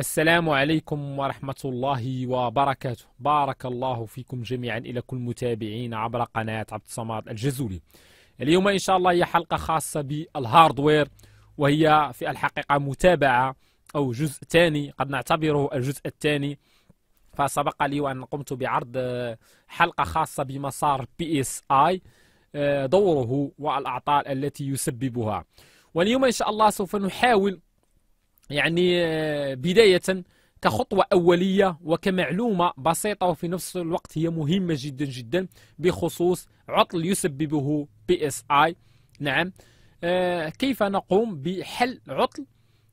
السلام عليكم ورحمة الله وبركاته بارك الله فيكم جميعا إلى كل متابعين عبر قناة عبد الصمد الجزولي اليوم إن شاء الله هي حلقة خاصة بالهاردوير وهي في الحقيقة متابعة أو جزء ثاني قد نعتبره الجزء الثاني فسبق لي وأن قمت بعرض حلقة خاصة بمسار بي اس اي دوره والأعطال التي يسببها واليوم إن شاء الله سوف نحاول يعني آه، بداية كخطوة أولية وكمعلومة بسيطة وفي نفس الوقت هي مهمة جدا جدا بخصوص عطل يسببه بي اس اي نعم آه، كيف نقوم بحل عطل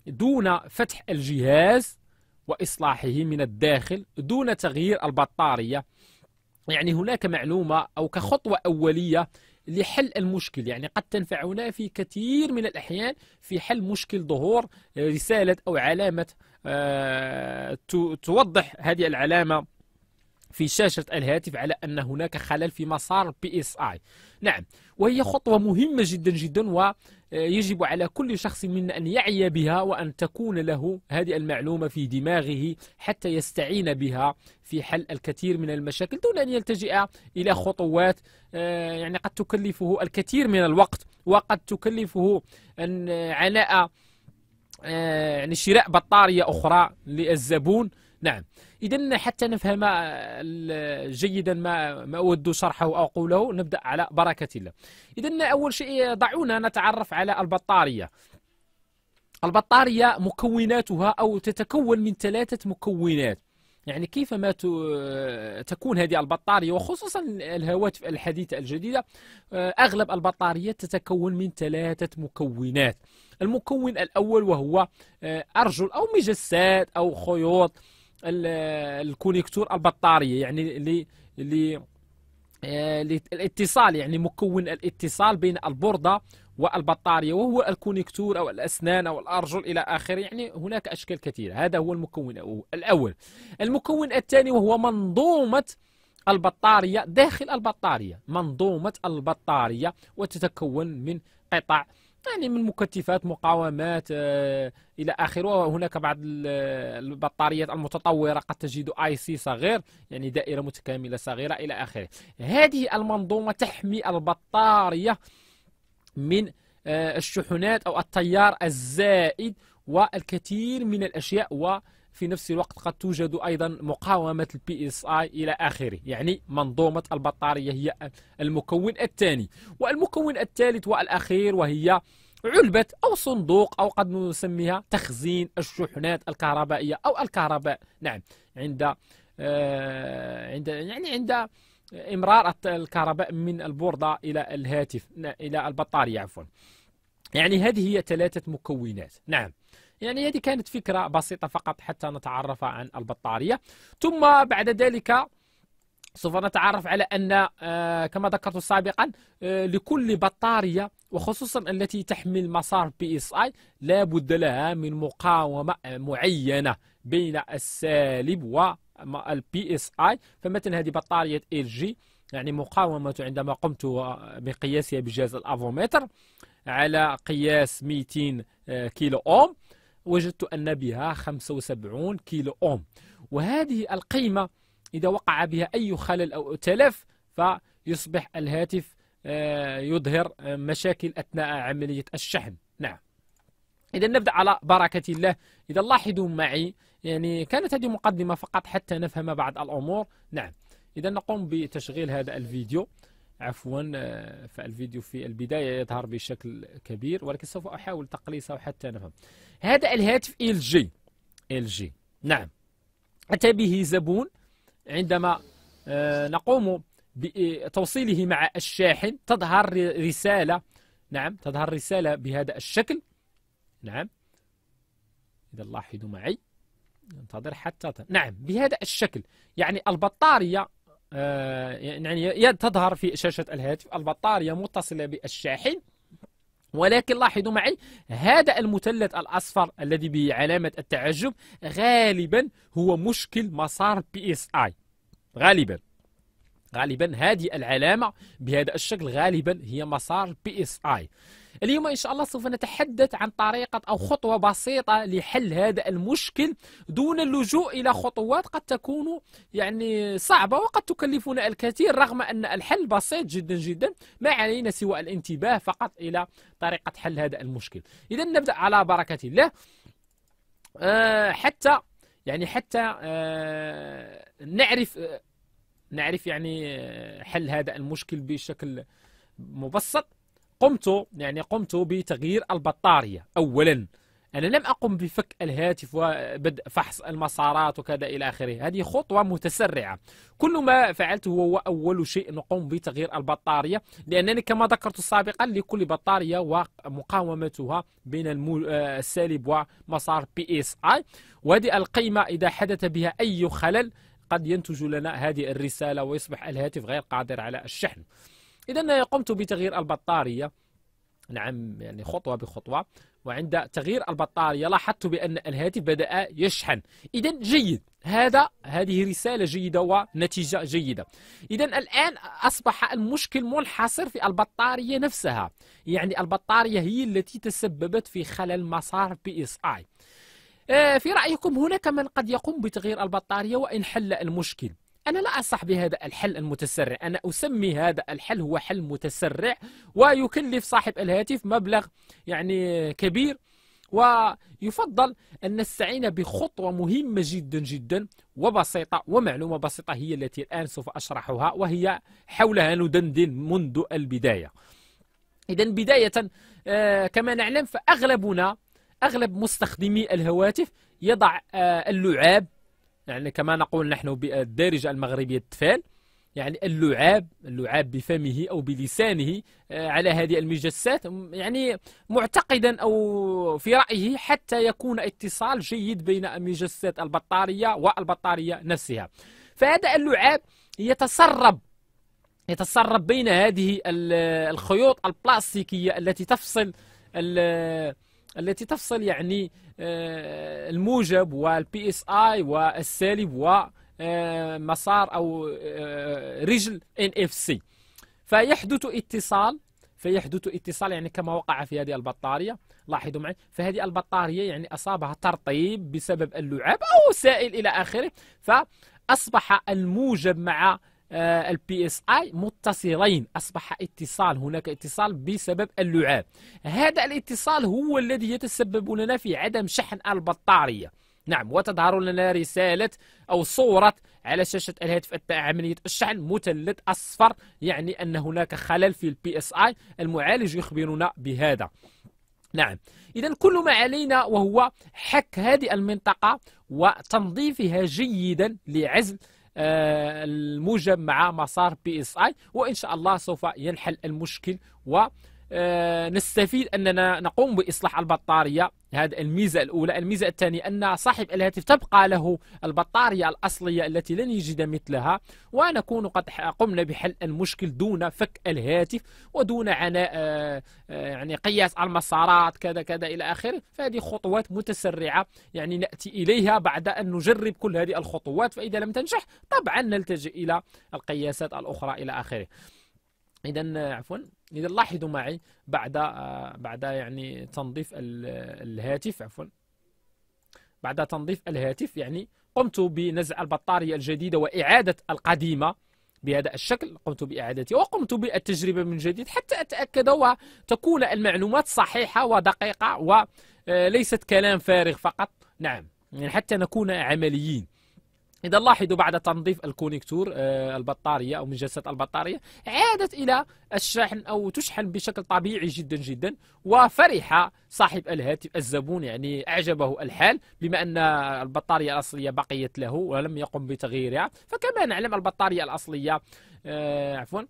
دون فتح الجهاز وإصلاحه من الداخل دون تغيير البطارية يعني هناك معلومة أو كخطوة أولية لحل المشكل يعني قد تنفعنا في كثير من الأحيان في حل مشكل ظهور آه، رسالة أو علامة آه، توضح هذه العلامة في شاشة الهاتف على أن هناك خلل في مسار بي اس اي نعم وهي خطوة مهمة جدا جدا ويجب على كل شخص منا أن يعي بها وأن تكون له هذه المعلومة في دماغه حتى يستعين بها في حل الكثير من المشاكل دون أن يلتجئ إلى خطوات آه، يعني قد تكلفه الكثير من الوقت وقد تكلفه أن عناء آه، يعني شراء بطارية أخرى للزبون نعم إذا حتى نفهم آه، جيدا ما ما أود شرحه او قوله نبدأ على بركة الله إذا أول شيء دعونا نتعرف على البطارية البطارية مكوناتها أو تتكون من ثلاثة مكونات يعني كيف ما تكون هذه البطارية وخصوصا الهواتف الحديثة الجديدة آه، أغلب البطاريات تتكون من ثلاثة مكونات المكون الأول وهو آه، أرجل أو مجسات أو خيوط الكونيكتور البطاريه يعني اللي آه، اللي الاتصال يعني مكون الاتصال بين البورده والبطاريه وهو الكونيكتور او الاسنان او الارجل الى اخره يعني هناك اشكال كثيره هذا هو المكون الاول المكون الثاني وهو منظومه البطاريه داخل البطاريه منظومه البطاريه وتتكون من قطع يعني من مكتفات مقاومات آه، الى اخره هناك بعض البطاريات المتطوره قد تجد اي سي صغير يعني دائره متكامله صغيره الى اخره هذه المنظومه تحمي البطاريه من آه، الشحنات او التيار الزائد والكثير من الاشياء و في نفس الوقت قد توجد أيضا مقاومة البي اس اي إلى آخره يعني منظومة البطارية هي المكون الثاني والمكون الثالث والأخير وهي علبة أو صندوق أو قد نسميها تخزين الشحنات الكهربائية أو الكهرباء نعم عند آه عند يعني عند امرار الكهرباء من البوردة إلى الهاتف إلى البطارية عفوا يعني هذه هي ثلاثة مكونات نعم يعني هذه كانت فكرة بسيطة فقط حتى نتعرف عن البطارية ثم بعد ذلك سوف نتعرف على أن آه، كما ذكرت سابقا آه، لكل بطارية وخصوصا التي تحمل مسار بي اس اي لا بد لها من مقاومة معينة بين السالب والبي اس اي فمثلا هذه بطارية ال جي يعني مقاومة عندما قمت آه، بقياسها بجهاز الافوميتر على قياس 200 كيلو اوم وجدت أن بها 75 كيلو أوم وهذه القيمة إذا وقع بها أي خلل أو تلف فيصبح الهاتف آه، يظهر آه، مشاكل أثناء عملية الشحن نعم إذا نبدأ على بركة الله إذا لاحظوا معي يعني كانت هذه مقدمة فقط حتى نفهم بعض الأمور نعم إذا نقوم بتشغيل هذا الفيديو عفوا آه، فالفيديو في البداية يظهر بشكل كبير ولكن سوف أحاول تقليصه حتى نفهم هذا الهاتف ال جي ال جي نعم أتى به زبون عندما آه، نقوم بتوصيله آه، مع الشاحن تظهر رسالة نعم تظهر رسالة بهذا الشكل نعم إذا لاحظوا معي ننتظر حتى نعم بهذا الشكل يعني البطارية آه، يعني تظهر في شاشة الهاتف البطارية متصلة بالشاحن ولكن لاحظوا معي هذا المثلث الأصفر الذي بعلامة التعجب غالبا هو مشكل مسار بي اس اي غالبا غالبا هذه العلامة بهذا الشكل غالبا هي مسار بي اس اي اليوم إن شاء الله سوف نتحدث عن طريقة أو خطوة بسيطة لحل هذا المشكل دون اللجوء إلى خطوات قد تكون يعني صعبة وقد تكلفنا الكثير رغم أن الحل بسيط جدا جدا ما علينا سوى الانتباه فقط إلى طريقة حل هذا المشكل إذا نبدأ على بركة الله أه حتى يعني حتى أه نعرف آه، نعرف يعني آه، حل هذا المشكل بشكل مبسط قمت يعني قمت بتغيير البطارية أولا أنا لم أقم بفك الهاتف وبدء فحص المسارات وكذا إلى آخره هذه خطوة متسرعة كل ما فعلته هو أول شيء نقوم بتغيير البطارية لأنني كما ذكرت سابقا لكل بطارية ومقاومتها بين آه، السالب ومسار بي اس اي وهذه القيمة إذا حدث بها أي خلل قد ينتج لنا هذه الرسالة ويصبح الهاتف غير قادر على الشحن إذا قمت بتغيير البطارية نعم يعني خطوة بخطوة وعند تغيير البطارية لاحظت بأن الهاتف بدأ يشحن إذا جيد هذا هذه رسالة جيدة ونتيجة جيدة إذا الآن أصبح المشكل منحصر في البطارية نفسها يعني البطارية هي التي تسببت في خلل مسار بي اس اي آه، في رأيكم هناك من قد يقوم بتغيير البطارية وإن حل المشكل أنا لا أصح بهذا الحل المتسرع أنا أسمي هذا الحل هو حل متسرع ويكلف صاحب الهاتف مبلغ يعني كبير ويفضل أن نستعين بخطوة مهمة جدا جدا وبسيطة ومعلومة بسيطة هي التي الآن سوف أشرحها وهي حولها ندندن منذ البداية إذا بداية آه، كما نعلم فأغلبنا أغلب مستخدمي الهواتف يضع آه، اللعاب يعني كما نقول نحن بالدارجة آه، المغربية التفال يعني اللعاب اللعاب بفمه او بلسانه آه، على هذه المجسات يعني معتقدا او في رايه حتى يكون اتصال جيد بين مجسات البطاريه والبطاريه نفسها فهذا اللعاب يتسرب يتسرب بين هذه الخيوط البلاستيكيه التي تفصل التي تفصل يعني آه، الموجب والبي اس اي والسالب ومسار آه، أو آه، رجل ان اف سي فيحدث اتصال فيحدث اتصال يعني كما وقع في هذه البطارية لاحظوا معي فهذه البطارية يعني أصابها ترطيب بسبب اللعاب أو سائل إلى آخره فأصبح الموجب مع البي اس اي متصلين اصبح اتصال هناك اتصال بسبب اللعاب هذا الاتصال هو الذي يتسبب لنا في عدم شحن البطاريه نعم وتظهر لنا رسالة أو صورة على شاشة الهاتف أثناء عملية الشحن مثلث أصفر يعني أن هناك خلل في البي اس اي المعالج يخبرنا بهذا نعم إذا كل ما علينا وهو حك هذه المنطقة وتنظيفها جيدا لعزل آه، الموجب مع مسار بي اس اي وان شاء الله سوف ينحل المشكل ونستفيد آه، اننا نقوم باصلاح البطاريه هذا الميزة الأولى الميزة الثانية أن صاحب الهاتف تبقى له البطارية الأصلية التي لن يجد مثلها ونكون قد قمنا بحل المشكل دون فك الهاتف ودون عناء آه، آه، يعني قياس المسارات كذا كذا إلى آخره فهذه خطوات متسرعة يعني نأتي إليها بعد أن نجرب كل هذه الخطوات فإذا لم تنجح طبعا نلتجئ إلى القياسات الأخرى إلى آخره اذا عفوا اذا لاحظوا معي بعد آه، بعد يعني تنظيف الهاتف عفوا بعد تنظيف الهاتف يعني قمت بنزع البطاريه الجديده واعاده القديمه بهذا الشكل قمت بإعادتها وقمت بالتجربة من جديد حتى أتأكد وتكون المعلومات صحيحة ودقيقة وليست آه، كلام فارغ فقط نعم يعني حتى نكون عمليين إذا لاحظوا بعد تنظيف الكونيكتور آه، البطارية أو من جلسات البطارية عادت إلى الشحن أو تشحن بشكل طبيعي جدا جدا وفرح صاحب الهاتف الزبون يعني أعجبه الحال بما أن البطارية الأصلية بقيت له ولم يقم بتغييرها فكما نعلم البطارية الأصلية آه، عفوا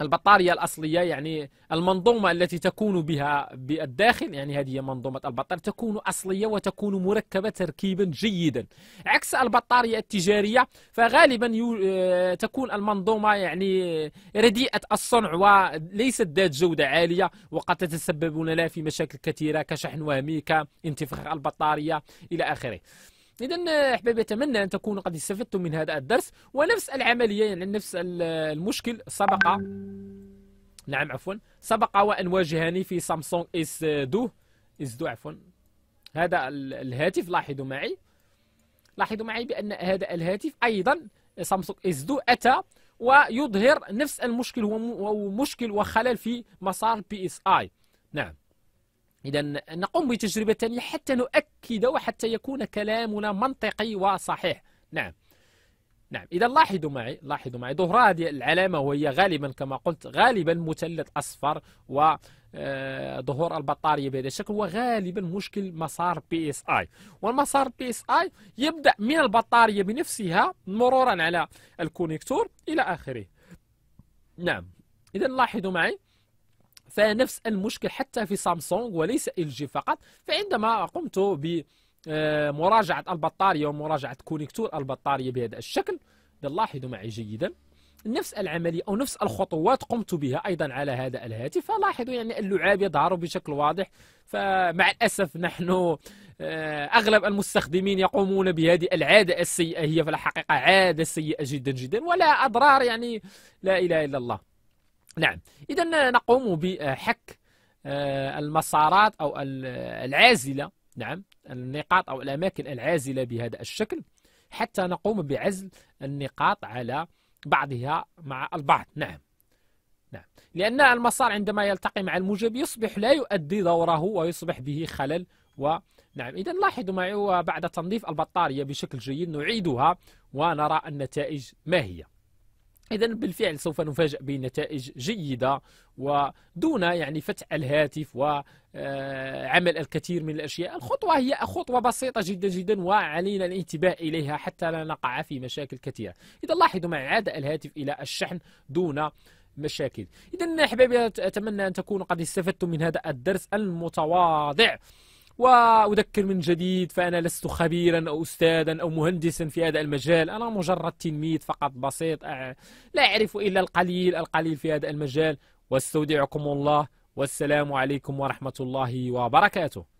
البطارية الأصلية يعني المنظومة التي تكون بها بالداخل يعني هذه هي منظومة البطارية تكون أصلية وتكون مركبة تركيبا جيدا عكس البطارية التجارية فغالبا آه، تكون المنظومة يعني رديئة الصنع وليست ذات جودة عالية وقد تتسبب لنا في مشاكل كثيرة كشحن وهمي كانتفاخ البطارية إلى آخره إذا أحبابي أتمنى أن تكونوا قد استفدتم من هذا الدرس ونفس العملية يعني نفس المشكل سبق نعم عفوا سبق وأن واجهني في سامسونج اس دو اس دو عفوا هذا الهاتف لاحظوا معي لاحظوا معي بأن هذا الهاتف أيضا سامسونج اس دو أتى ويظهر نفس المشكل هو مشكل وخلل في مسار بي اس اي نعم إذا نقوم بتجربة ثانية حتى نؤكد وحتى يكون كلامنا منطقي وصحيح نعم نعم إذا لاحظوا معي لاحظوا معي ظهر هذه العلامة وهي غالبا كما قلت غالبا مثلث أصفر و آه، ظهور البطارية بهذا الشكل وغالبا مشكل مسار بي اس اي والمسار بي اس اي يبدأ من البطارية بنفسها مرورا على الكونيكتور إلى آخره نعم إذا لاحظوا معي فنفس المشكل حتى في سامسونج وليس ال جي فقط فعندما قمت ب آه، مراجعة البطارية ومراجعة كونكتور البطارية بهذا الشكل لاحظوا معي جيدا نفس العملية أو نفس الخطوات قمت بها أيضا على هذا الهاتف فلاحظوا يعني اللعاب يظهر بشكل واضح فمع الأسف نحن آه، أغلب المستخدمين يقومون بهذه العادة السيئة هي في الحقيقة عادة سيئة جدا جدا ولا أضرار يعني لا إله إلا الله نعم إذا نقوم بحك آه، المسارات أو العازلة نعم النقاط أو الأماكن العازلة بهذا الشكل حتى نقوم بعزل النقاط على بعضها مع البعض نعم نعم لأن المسار عندما يلتقي مع الموجب يصبح لا يؤدي دوره ويصبح به خلل و نعم إذا لاحظوا معي وبعد تنظيف البطارية بشكل جيد نعيدها ونرى النتائج ما هي إذا بالفعل سوف نفاجأ بنتائج جيدة ودون يعني فتح الهاتف وعمل الكثير من الأشياء الخطوة هي خطوة بسيطة جدا جدا وعلينا الانتباه إليها حتى لا نقع في مشاكل كثيرة إذا لاحظوا مع عادة الهاتف إلى الشحن دون مشاكل إذا أحبابي أتمنى أن تكونوا قد استفدتم من هذا الدرس المتواضع وأذكر من جديد فأنا لست خبيرا أو أستاذا أو مهندسا في هذا المجال أنا مجرد تلميذ فقط بسيط آه، لا أعرف إلا القليل القليل في هذا المجال واستودعكم الله والسلام عليكم ورحمة الله وبركاته